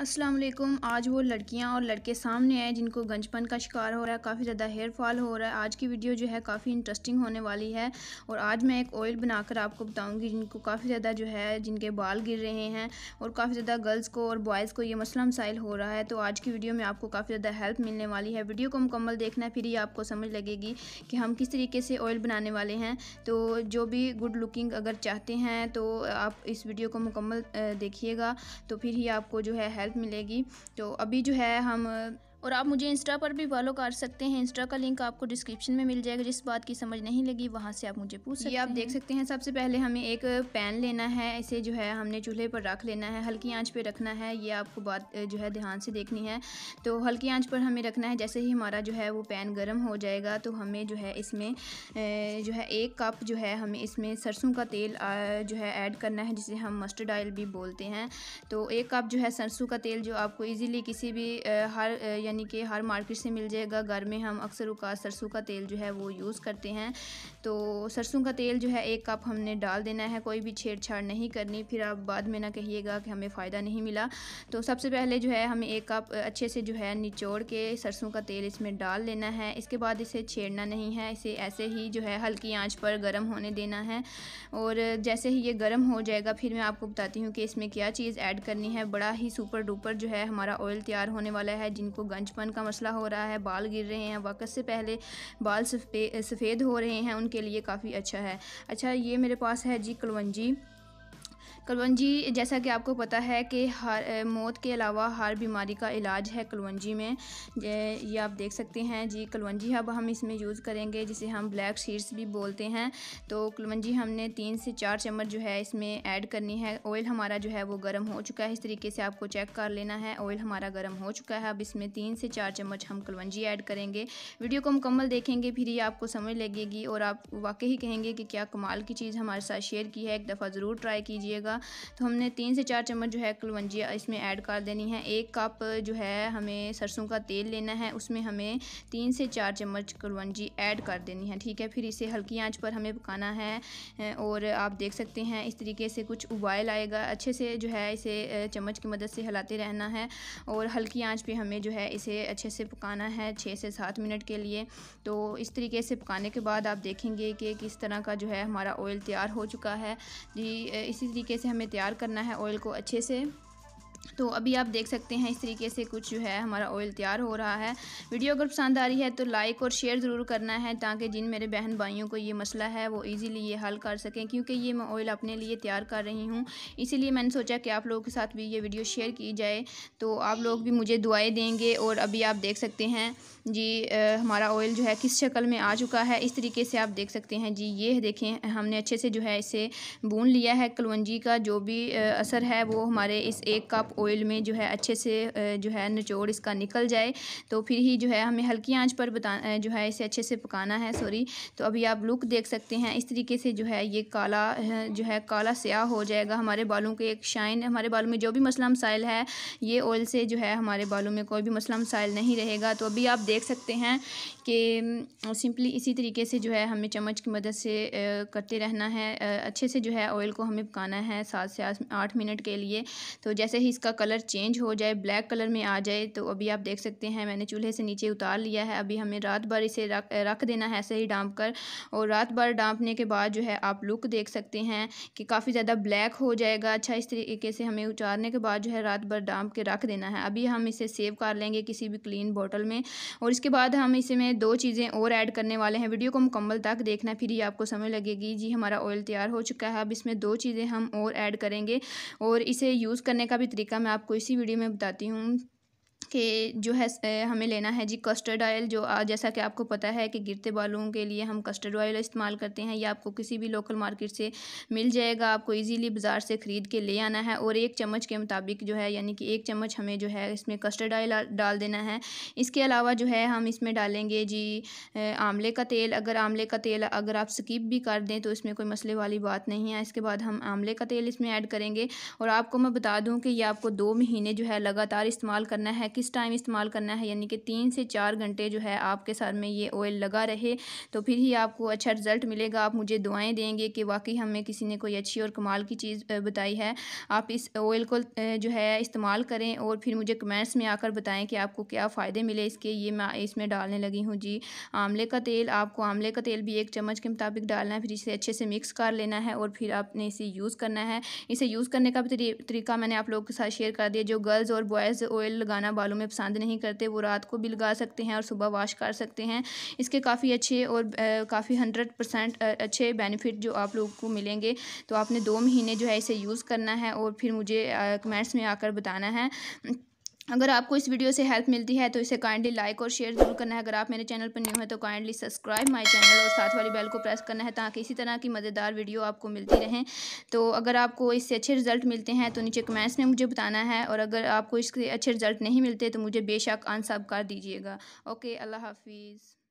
अस्सलाम वालेकुम आज वो लड़कियां और लड़के सामने आए जिनको गंजपन का शिकार हो रहा है काफ़ी ज़्यादा हेयर फॉल हो रहा है आज की वीडियो जो है काफ़ी इंटरेस्टिंग होने वाली है और आज मैं एक ऑयल बनाकर आपको बताऊंगी जिनको काफ़ी ज़्यादा जो है जिनके बाल गिर रहे हैं और काफ़ी ज़्यादा गर्ल्स को और बॉयज़ को ये मसला मसाइल हो रहा है तो आज की वीडियो में आपको काफ़ी ज़्यादा हेल्प मिलने वाली है वीडियो को मुकम्मल देखना फिर ही आपको समझ लगेगी कि हम किस तरीके से ऑयल बनाने वाले हैं तो जो भी गुड लुकिंग अगर चाहते हैं तो आप इस वीडियो को मुकम्मल देखिएगा तो फिर ही आपको जो है हेल्प मिलेगी तो अभी जो है हम और आप मुझे इंस्टा पर भी फॉलो कर सकते हैं इंस्टा का लिंक आपको डिस्क्रिप्शन में मिल जाएगा जिस बात की समझ नहीं लगी वहाँ से आप मुझे पूछ सकते ये आप देख सकते हैं सबसे पहले हमें एक पैन लेना है इसे जो है हमने चूल्हे पर रख लेना है हल्की आँच पर रखना है ये आपको बात जो है ध्यान से देखनी है तो हल्की आँच पर हमें रखना है जैसे ही हमारा जो है वो पैन गर्म हो जाएगा तो हमें जो है इसमें जो है एक कप जो है हमें इसमें सरसों का तेल जो है ऐड करना है जिसे हम मस्टर्ड ऑयल भी बोलते हैं तो एक कप जो है सरसों का तेल जो आपको इजीली किसी भी हर यानी कि हर मार्केट से मिल जाएगा घर में हम अक्सर उका सरसों का तेल जो है वो यूज़ करते हैं तो सरसों का तेल जो है एक कप हमने डाल देना है कोई भी छेड़छाड़ नहीं करनी फिर आप बाद में ना कहिएगा कि हमें फ़ायदा नहीं मिला तो सबसे पहले जो है हमें एक कप अच्छे से जो है निचोड़ के सरसों का तेल इसमें डाल लेना है इसके बाद इसे छेड़ना नहीं है इसे ऐसे ही जो है हल्की आँच पर गर्म होने देना है और जैसे ही ये गर्म हो जाएगा फिर मैं आपको बताती हूँ कि इसमें क्या चीज़ ऐड करनी है बड़ा ही सुपर डुपर जो है हमारा ऑयल तैयार होने वाला है जिनको गंज ऑरेंजपन का मसला हो रहा है बाल गिर रहे हैं वक्त से पहले बाल सफ़ेद हो रहे हैं उनके लिए काफ़ी अच्छा है अच्छा ये मेरे पास है जी कलवंजी कलवंजी जैसा कि आपको पता है कि हर मौत के अलावा हर बीमारी का इलाज है कलवंजी में ये आप देख सकते हैं जी कलवंजी अब हम इसमें यूज़ करेंगे जिसे हम ब्लैक सीड्स भी बोलते हैं तो कलवंजी हमने तीन से चार चम्मच जो है इसमें ऐड करनी है ऑयल हमारा जो है वो गर्म हो चुका है इस तरीके से आपको चेक कर लेना है ऑयल हमारा गर्म हो चुका है अब इसमें तीन से चार चम्मच हम कलवंजी ऐड करेंगे वीडियो को मुकम्मल देखेंगे फिर ये आपको समझ लगेगी और आप वाकई ही कहेंगे कि क्या कमाल की चीज़ हमारे साथ शेयर की है एक दफ़ा ज़रूर ट्राई कीजिए लीजिएगा तो हमने तीन से चार चम्मच जो है कलवंजिया इसमें ऐड कर देनी है एक कप जो है हमें सरसों का तेल लेना है उसमें हमें तीन से चार चम्मच कलवंजी ऐड कर देनी है ठीक है फिर इसे हल्की आँच पर हमें पकाना है और आप देख सकते हैं इस तरीके से कुछ उबाइल आएगा अच्छे से जो है इसे चम्मच की मदद से हिलाते रहना है और हल्की आँच पर हमें जो है इसे अच्छे से पकाना है छः से सात मिनट के लिए तो इस तरीके से पकाने के बाद आप देखेंगे कि किस तरह का जो है हमारा ऑयल तैयार हो चुका है जी इसी तरीके तरीके से हमें तैयार करना है ऑयल को अच्छे से तो अभी आप देख सकते हैं इस तरीके से कुछ जो है हमारा ऑयल तैयार हो रहा है वीडियो अगर पसंद आ रही है तो लाइक और शेयर ज़रूर करना है ताकि जिन मेरे बहन भाइयों को ये मसला है वो ईज़िली ये हल कर सकें क्योंकि ये मैं ऑयल अपने लिए तैयार कर रही हूँ इसीलिए मैंने सोचा कि आप लोगों के साथ भी ये वीडियो शेयर की जाए तो आप लोग भी मुझे दुआएँ देंगे और अभी आप देख सकते हैं जी आ, हमारा ऑयल जो है किस शक्ल में आ चुका है इस तरीके से आप देख सकते हैं जी ये देखें हमने अच्छे से जो है इसे बून लिया है कलवंजी का जो भी असर है वो हमारे इस एक कप ऑयल में जो है अच्छे से जो है निचोड़ इसका निकल जाए तो फिर ही जो है हमें हल्की आंच पर बता जो है इसे अच्छे से पकाना है सॉरी तो अभी आप लुक देख सकते हैं इस तरीके से जो है ये काला जो है काला स्याह हो जाएगा हमारे बालों के एक शाइन हमारे बालों में जो भी मसला मसाइल है ये ऑयल से जो है हमारे बालों में कोई भी मसला मसाइल नहीं रहेगा तो अभी आप देख सकते हैं कि सिंपली इसी तरीके से जो है हमें चम्मच की मदद से करते रहना है अच्छे से जो है ऑयल को हमें पकाना है सात से आठ मिनट के लिए तो जैसे ही इसका कलर चेंज हो जाए ब्लैक कलर में आ जाए तो अभी आप देख सकते हैं मैंने चूल्हे से नीचे उतार लिया है अभी हमें रात भर इसे रख रख देना है ऐसे ही डांप कर और रात भर डांपने के बाद जो है आप लुक देख सकते हैं कि काफ़ी ज़्यादा ब्लैक हो जाएगा अच्छा इस तरीके से हमें उतारने के बाद जो है रात भर डांप के रख देना है अभी हम इसे सेव कर लेंगे किसी भी क्लीन बॉटल में और इसके बाद हम इसे में दो चीज़ें और ऐड करने वाले हैं वीडियो को मुकम्मल तक देखना फिर ही आपको समझ लगेगी जी हमारा ऑयल तैयार हो चुका है अब इसमें दो चीज़ें हम और ऐड करेंगे और इसे यूज़ करने का भी तरीका मैं आपको इसी वीडियो में बताती हूँ के जो है हमें लेना है जी कस्टर्ड ऑयल जो जैसा कि आपको पता है कि गिरते बालों के लिए हम कस्टर्ड ऑयल इस्तेमाल करते हैं या आपको किसी भी लोकल मार्केट से मिल जाएगा आपको इजीली बाज़ार से ख़रीद के ले आना है और एक चम्मच के मुताबिक जो है यानी कि एक चम्मच हमें जो है इसमें कस्टर्ड ऑयल डाल देना है इसके अलावा जो है हम इसमें डालेंगे जी आमले का तेल अगर आमले का तेल अगर आप स्किप भी कर दें तो इसमें कोई मसले वाली बात नहीं है इसके बाद हम आमले का तेल इसमें ऐड करेंगे और आपको मैं बता दूँ कि ये आपको दो महीने जो है लगातार इस्तेमाल करना है किस टाइम इस्तेमाल करना है यानी कि तीन से चार घंटे जो है आपके सर में ये ऑयल लगा रहे तो फिर ही आपको अच्छा रिज़ल्ट मिलेगा आप मुझे दुआएं देंगे कि वाकई हमें किसी ने कोई अच्छी और कमाल की चीज़ बताई है आप इस ऑयल को जो है इस्तेमाल करें और फिर मुझे कमेंट्स में आकर बताएं कि आपको क्या फ़ायदे मिले इसके ये मैं इसमें डालने लगी हूँ जी आमले का तेल आपको आमले का तेल भी एक चम्मच के मुताबिक डालना है फिर इसे अच्छे से मिक्स कर लेना है और फिर आपने इसे यूज़ करना है इसे यूज़ करने का भी तरीका मैंने आप लोगों के साथ शेयर कर दिया जो गर्ल्स और बॉयज़ ऑयल लगाना बालों में पसंद नहीं करते वो रात को भी लगा सकते हैं और सुबह वाश कर सकते हैं इसके काफ़ी अच्छे और काफ़ी हंड्रेड परसेंट अच्छे बेनिफिट जो आप लोगों को मिलेंगे तो आपने दो महीने जो है इसे यूज़ करना है और फिर मुझे कमेंट्स में आकर बताना है अगर आपको इस वीडियो से हेल्प मिलती है तो इसे काइंडली लाइक और शेयर जरूर करना है अगर आप मेरे चैनल पर न्यू है तो काइंडली सब्सक्राइब माय चैनल और साथ वाली बेल को प्रेस करना है ताकि इसी तरह की मज़ेदार वीडियो आपको मिलती रहे तो अगर आपको इससे अच्छे रिजल्ट मिलते हैं तो नीचे कमेंट्स में मुझे बताना है और अगर आपको इसके अच्छे रिजल्ट नहीं मिलते तो मुझे बेशक आंसर कर दीजिएगा ओके अल्लाह हाफिज़